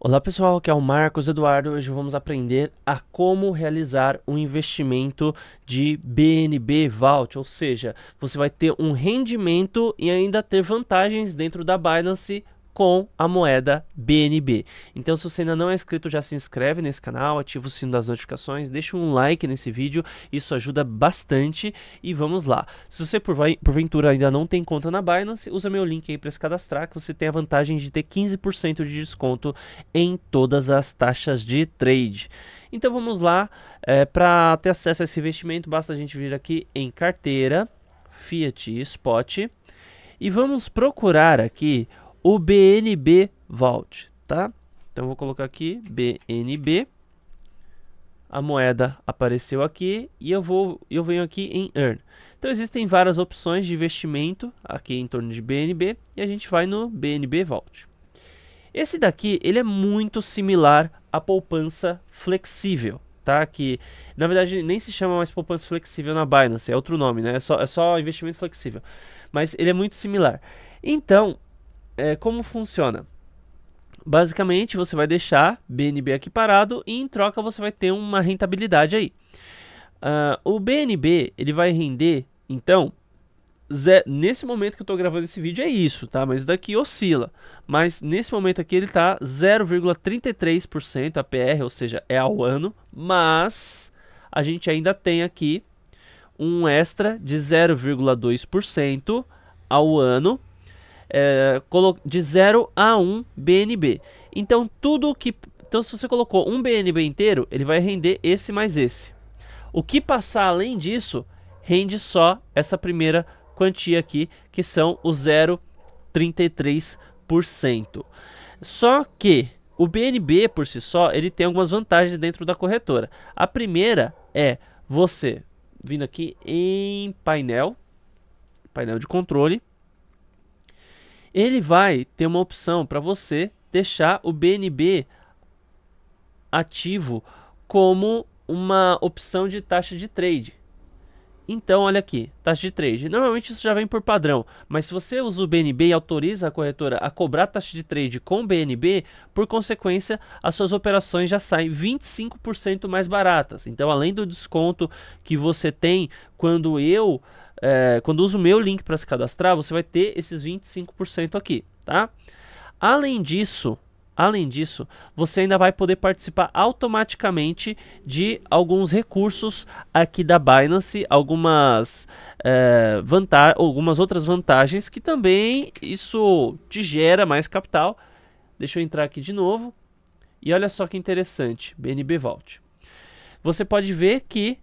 Olá pessoal, aqui é o Marcos Eduardo. Hoje vamos aprender a como realizar um investimento de BNB Vault, ou seja, você vai ter um rendimento e ainda ter vantagens dentro da Binance com a moeda BNB. Então, se você ainda não é inscrito, já se inscreve nesse canal, ativa o sino das notificações, deixa um like nesse vídeo, isso ajuda bastante. E vamos lá. Se você porventura ainda não tem conta na Binance, usa meu link aí para se cadastrar, que você tem a vantagem de ter 15% de desconto em todas as taxas de trade. Então vamos lá, é, para ter acesso a esse investimento, basta a gente vir aqui em carteira, Fiat Spot, e vamos procurar aqui o BNB Vault, tá? Então vou colocar aqui BNB. A moeda apareceu aqui e eu vou eu venho aqui em earn. Então existem várias opções de investimento aqui em torno de BNB e a gente vai no BNB Vault. Esse daqui, ele é muito similar à poupança flexível, tá? Que na verdade nem se chama mais poupança flexível na Binance, é outro nome, né? É só, é só investimento flexível. Mas ele é muito similar. Então, é, como funciona? Basicamente, você vai deixar BNB aqui parado e em troca você vai ter uma rentabilidade aí. Uh, o BNB ele vai render, então, Zé, nesse momento que eu estou gravando esse vídeo é isso, tá? Mas daqui oscila. Mas nesse momento aqui ele tá 0,33% APR ou seja, é ao ano, mas a gente ainda tem aqui um extra de 0,2% ao ano é, de 0 a 1 BNB. Então tudo que. Então, se você colocou um BNB inteiro, ele vai render esse mais esse. O que passar além disso, rende só essa primeira quantia aqui, que são os 0,33%. Só que o BNB por si só, ele tem algumas vantagens dentro da corretora. A primeira é você vindo aqui em painel, painel de controle, ele vai ter uma opção para você deixar o BNB ativo como uma opção de taxa de trade. Então, olha aqui, taxa de trade. Normalmente isso já vem por padrão, mas se você usa o BNB e autoriza a corretora a cobrar taxa de trade com BNB, por consequência, as suas operações já saem 25% mais baratas. Então, além do desconto que você tem quando eu é, quando usa o meu link para se cadastrar, você vai ter esses 25% aqui, tá? Além disso, além disso, você ainda vai poder participar automaticamente de alguns recursos aqui da Binance, algumas, é, vanta algumas outras vantagens que também isso te gera mais capital. Deixa eu entrar aqui de novo. E olha só que interessante, BNB Vault. Você pode ver que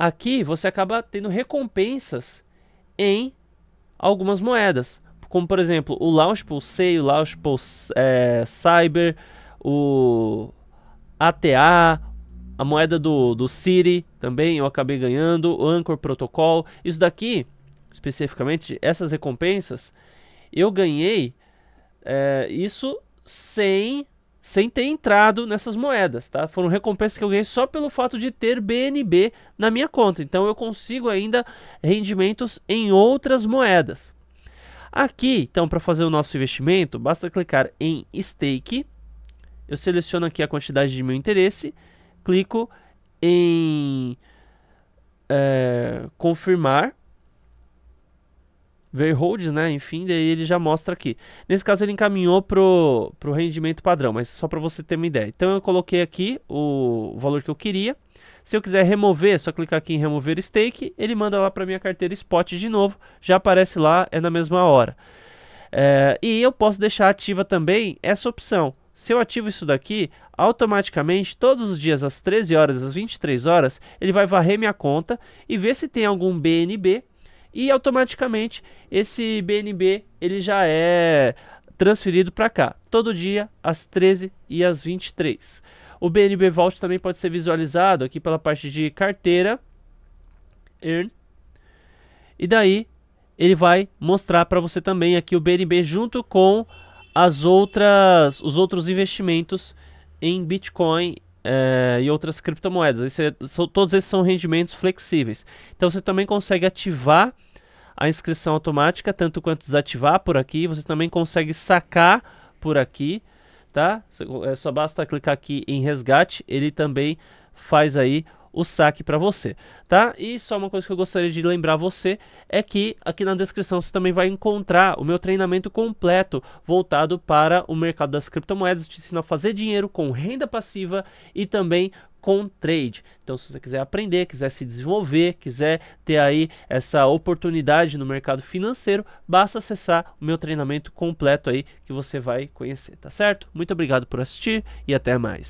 Aqui você acaba tendo recompensas em algumas moedas, como por exemplo o Launchpool C, o Launchpool é, Cyber, o ATA, a moeda do, do Siri também eu acabei ganhando, o Anchor Protocol. Isso daqui, especificamente, essas recompensas, eu ganhei é, isso sem sem ter entrado nessas moedas, tá? Foram recompensas que eu ganhei só pelo fato de ter BNB na minha conta. Então eu consigo ainda rendimentos em outras moedas. Aqui, então, para fazer o nosso investimento, basta clicar em Stake. Eu seleciono aqui a quantidade de meu interesse, clico em é, confirmar Verholds, né? Enfim, daí ele já mostra aqui. Nesse caso ele encaminhou pro, pro rendimento padrão, mas só para você ter uma ideia. Então eu coloquei aqui o valor que eu queria. Se eu quiser remover, é só clicar aqui em remover stake, ele manda lá para minha carteira spot de novo, já aparece lá, é na mesma hora. É, e eu posso deixar ativa também essa opção. Se eu ativo isso daqui, automaticamente, todos os dias às 13 horas, às 23 horas, ele vai varrer minha conta e ver se tem algum BNB e automaticamente esse BNB ele já é transferido para cá, todo dia às 13 e às 23. O BNB Vault também pode ser visualizado aqui pela parte de carteira earn. E daí ele vai mostrar para você também aqui o BNB junto com as outras os outros investimentos em Bitcoin é, e outras criptomoedas. Esse, são, todos esses são rendimentos flexíveis. Então você também consegue ativar a inscrição automática, tanto quanto desativar por aqui. Você também consegue sacar por aqui, tá? É, só basta clicar aqui em resgate, ele também faz aí o saque para você, tá? E só uma coisa que eu gostaria de lembrar você é que aqui na descrição você também vai encontrar o meu treinamento completo voltado para o mercado das criptomoedas, te ensina a fazer dinheiro com renda passiva e também com trade. Então, se você quiser aprender, quiser se desenvolver, quiser ter aí essa oportunidade no mercado financeiro, basta acessar o meu treinamento completo aí que você vai conhecer, tá certo? Muito obrigado por assistir e até mais.